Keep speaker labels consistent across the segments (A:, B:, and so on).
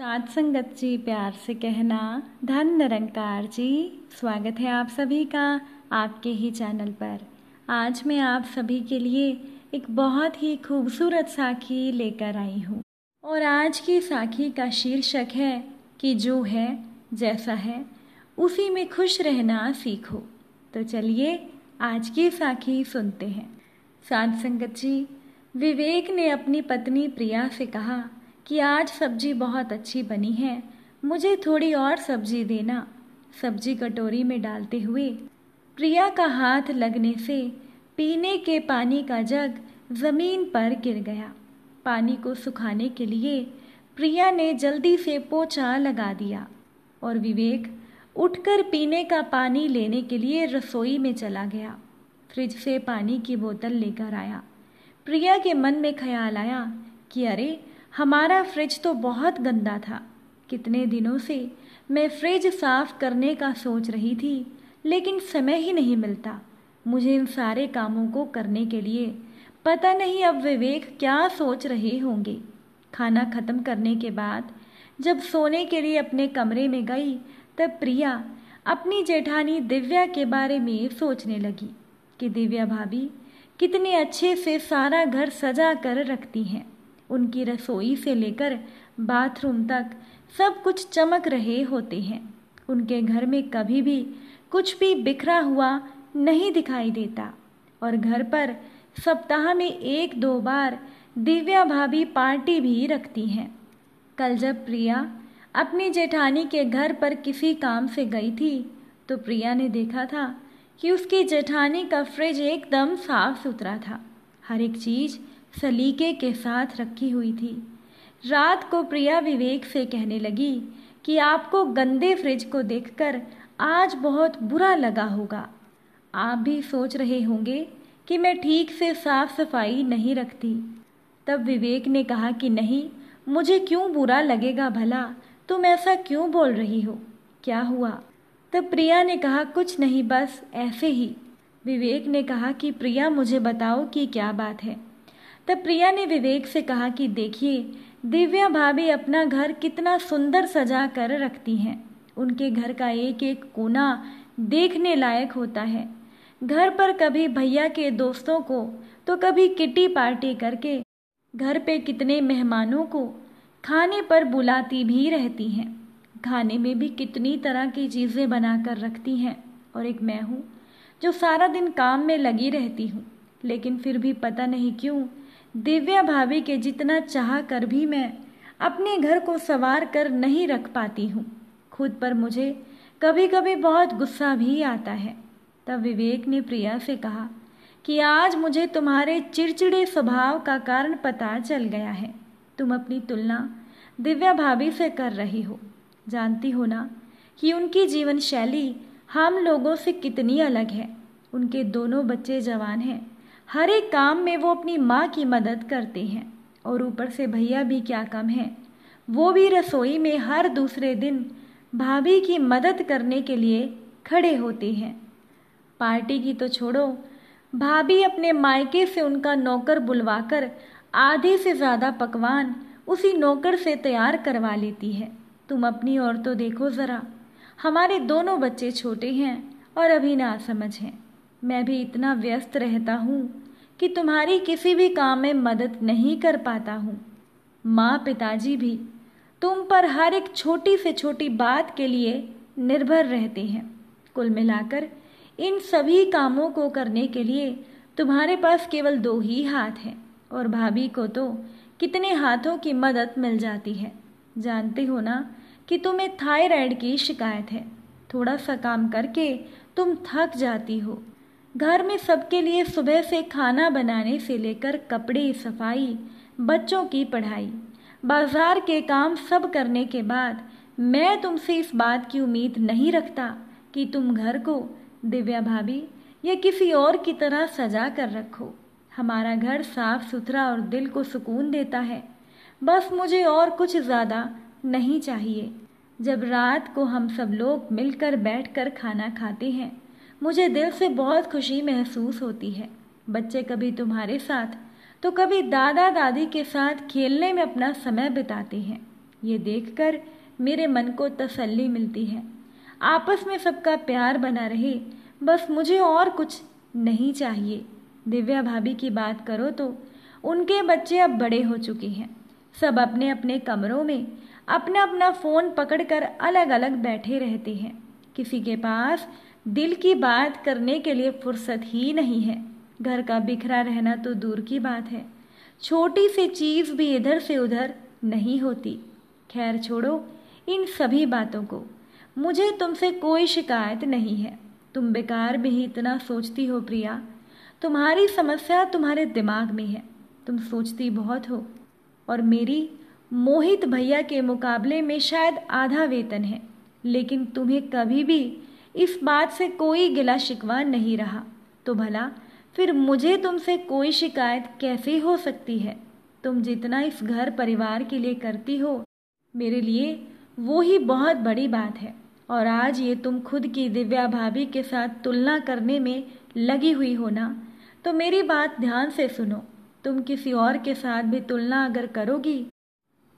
A: सात संगत जी प्यार से कहना धन निरंकार जी स्वागत है आप सभी का आपके ही चैनल पर आज मैं आप सभी के लिए एक बहुत ही खूबसूरत साखी लेकर आई हूँ और आज की साखी का शीर्षक है कि जो है जैसा है उसी में खुश रहना सीखो तो चलिए आज की साखी सुनते हैं सात संगत जी विवेक ने अपनी पत्नी प्रिया से कहा कि आज सब्जी बहुत अच्छी बनी है मुझे थोड़ी और सब्जी देना सब्जी कटोरी में डालते हुए प्रिया का हाथ लगने से पीने के पानी का जग ज़मीन पर गिर गया पानी को सुखाने के लिए प्रिया ने जल्दी से पोछा लगा दिया और विवेक उठकर पीने का पानी लेने के लिए रसोई में चला गया फ्रिज से पानी की बोतल लेकर आया प्रिया के मन में ख्याल आया कि अरे हमारा फ्रिज तो बहुत गंदा था कितने दिनों से मैं फ्रिज साफ करने का सोच रही थी लेकिन समय ही नहीं मिलता मुझे इन सारे कामों को करने के लिए पता नहीं अब विवेक क्या सोच रहे होंगे खाना ख़त्म करने के बाद जब सोने के लिए अपने कमरे में गई तब प्रिया अपनी जेठानी दिव्या के बारे में सोचने लगी कि दिव्या भाभी कितने अच्छे से सारा घर सजा कर रखती हैं उनकी रसोई से लेकर बाथरूम तक सब कुछ चमक रहे होते हैं उनके घर में कभी भी कुछ भी बिखरा हुआ नहीं दिखाई देता और घर पर सप्ताह में एक दो बार दिव्या भाभी पार्टी भी रखती हैं कल जब प्रिया अपनी जेठानी के घर पर किसी काम से गई थी तो प्रिया ने देखा था कि उसकी जेठानी का फ्रिज एकदम साफ सुथरा था हर एक चीज़ सलीके के साथ रखी हुई थी रात को प्रिया विवेक से कहने लगी कि आपको गंदे फ्रिज को देखकर आज बहुत बुरा लगा होगा आप भी सोच रहे होंगे कि मैं ठीक से साफ सफाई नहीं रखती तब विवेक ने कहा कि नहीं मुझे क्यों बुरा लगेगा भला तुम ऐसा क्यों बोल रही हो क्या हुआ तब प्रिया ने कहा कुछ नहीं बस ऐसे ही विवेक ने कहा कि प्रिया मुझे बताओ कि क्या बात है तब प्रिया ने विवेक से कहा कि देखिए दिव्या भाभी अपना घर कितना सुंदर सजा कर रखती हैं उनके घर का एक एक कोना देखने लायक होता है घर पर कभी भैया के दोस्तों को तो कभी किटी पार्टी करके घर पे कितने मेहमानों को खाने पर बुलाती भी रहती हैं खाने में भी कितनी तरह की चीज़ें बनाकर रखती हैं और एक मैं हूँ जो सारा दिन काम में लगी रहती हूँ लेकिन फिर भी पता नहीं क्यों दिव्या भाभी के जितना चाह कर भी मैं अपने घर को सवार कर नहीं रख पाती हूँ खुद पर मुझे कभी कभी बहुत गुस्सा भी आता है तब विवेक ने प्रिया से कहा कि आज मुझे तुम्हारे चिड़चिड़े स्वभाव का कारण पता चल गया है तुम अपनी तुलना दिव्या भाभी से कर रही हो जानती हो ना कि उनकी जीवन शैली हम लोगों से कितनी अलग है उनके दोनों बच्चे जवान हैं हर एक काम में वो अपनी माँ की मदद करते हैं और ऊपर से भैया भी क्या कम है वो भी रसोई में हर दूसरे दिन भाभी की मदद करने के लिए खड़े होते हैं पार्टी की तो छोड़ो भाभी अपने मायके से उनका नौकर बुलवाकर आधे से ज़्यादा पकवान उसी नौकर से तैयार करवा लेती है तुम अपनी और तो देखो ज़रा हमारे दोनों बच्चे छोटे हैं और अभी ना समझ हैं मैं भी इतना व्यस्त रहता हूँ कि तुम्हारी किसी भी काम में मदद नहीं कर पाता हूँ माँ पिताजी भी तुम पर हर एक छोटी से छोटी बात के लिए निर्भर रहते हैं कुल मिलाकर इन सभी कामों को करने के लिए तुम्हारे पास केवल दो ही हाथ हैं और भाभी को तो कितने हाथों की मदद मिल जाती है जानते हो ना कि तुम्हें थायराइड की शिकायत है थोड़ा सा काम करके तुम थक जाती हो घर में सबके लिए सुबह से खाना बनाने से लेकर कपड़े सफाई बच्चों की पढ़ाई बाजार के काम सब करने के बाद मैं तुमसे इस बात की उम्मीद नहीं रखता कि तुम घर को दिव्या भाभी या किसी और की तरह सजा कर रखो हमारा घर साफ सुथरा और दिल को सुकून देता है बस मुझे और कुछ ज़्यादा नहीं चाहिए जब रात को हम सब लोग मिलकर बैठकर खाना खाते हैं मुझे दिल से बहुत खुशी महसूस होती है बच्चे कभी तुम्हारे साथ तो कभी दादा दादी के साथ खेलने में अपना समय बिताते हैं ये देखकर मेरे मन को तसल्ली मिलती है आपस में सबका प्यार बना रहे बस मुझे और कुछ नहीं चाहिए दिव्या भाभी की बात करो तो उनके बच्चे अब बड़े हो चुके हैं सब अपने अपने कमरों में अपना अपना फ़ोन पकड़कर अलग अलग बैठे रहते हैं किसी के पास दिल की बात करने के लिए फुर्सत ही नहीं है घर का बिखरा रहना तो दूर की बात है छोटी सी चीज़ भी इधर से उधर नहीं होती खैर छोड़ो इन सभी बातों को मुझे तुमसे कोई शिकायत नहीं है तुम बेकार भी इतना सोचती हो प्रिया तुम्हारी समस्या तुम्हारे दिमाग में है तुम सोचती बहुत हो और मेरी मोहित भैया के मुकाबले में शायद आधा वेतन है लेकिन तुम्हें कभी भी इस बात से कोई गिला शिकवा नहीं रहा तो भला फिर मुझे तुमसे कोई शिकायत कैसे हो सकती है तुम जितना इस घर परिवार के लिए करती हो मेरे लिए वो ही बहुत बड़ी बात है और आज ये तुम खुद की दिव्या भाभी के साथ तुलना करने में लगी हुई हो ना तो मेरी बात ध्यान से सुनो तुम किसी और के साथ भी तुलना अगर करोगी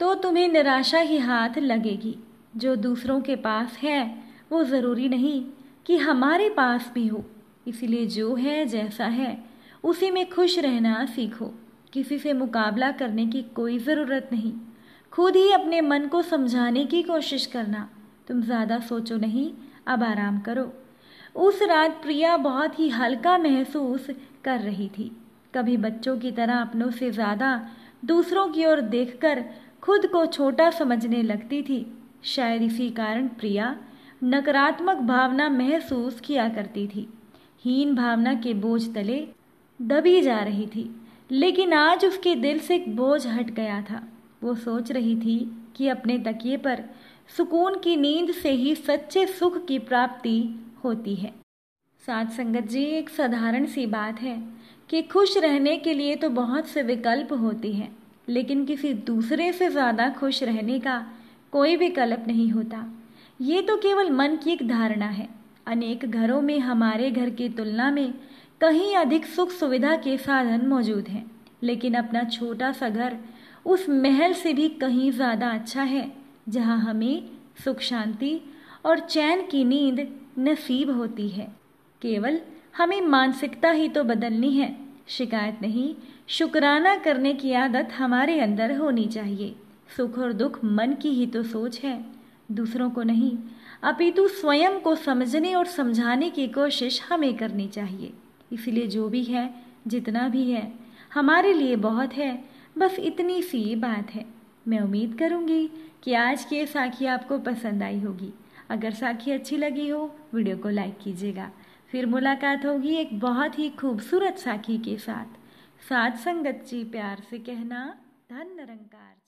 A: तो तुम्हें निराशा ही हाथ लगेगी जो दूसरों के पास है वो ज़रूरी नहीं कि हमारे पास भी हो इसलिए जो है जैसा है उसी में खुश रहना सीखो किसी से मुकाबला करने की कोई ज़रूरत नहीं खुद ही अपने मन को समझाने की कोशिश करना तुम ज़्यादा सोचो नहीं अब आराम करो उस रात प्रिया बहुत ही हल्का महसूस कर रही थी कभी बच्चों की तरह अपनों से ज़्यादा दूसरों की ओर देखकर खुद को छोटा समझने लगती थी शायद इसी कारण प्रिया नकारात्मक भावना महसूस किया करती थी हीन भावना के बोझ तले दबी जा रही थी लेकिन आज उसके दिल से एक बोझ हट गया था वो सोच रही थी कि अपने तकिए पर सुकून की नींद से ही सच्चे सुख की प्राप्ति होती है साथ संगत जी एक साधारण सी बात है कि खुश रहने के लिए तो बहुत से विकल्प होते हैं लेकिन किसी दूसरे से ज़्यादा खुश रहने का कोई विकल्प नहीं होता ये तो केवल मन की एक धारणा है अनेक घरों में हमारे घर की तुलना में कहीं अधिक सुख सुविधा के साधन मौजूद हैं लेकिन अपना छोटा सा घर उस महल से भी कहीं ज़्यादा अच्छा है जहाँ हमें सुख शांति और चैन की नींद नसीब होती है केवल हमें मानसिकता ही तो बदलनी है शिकायत नहीं शुक्राना करने की आदत हमारे अंदर होनी चाहिए सुख और दुख मन की ही तो सोच है दूसरों को नहीं अपितु स्वयं को समझने और समझाने की कोशिश हमें करनी चाहिए इसलिए जो भी है जितना भी है हमारे लिए बहुत है बस इतनी सी बात है मैं उम्मीद करूंगी कि आज की ये साखी आपको पसंद आई होगी अगर साखी अच्छी लगी हो वीडियो को लाइक कीजिएगा फिर मुलाकात होगी एक बहुत ही खूबसूरत साखी के साथ साथ संगत जी प्यार से कहना धन निरंकार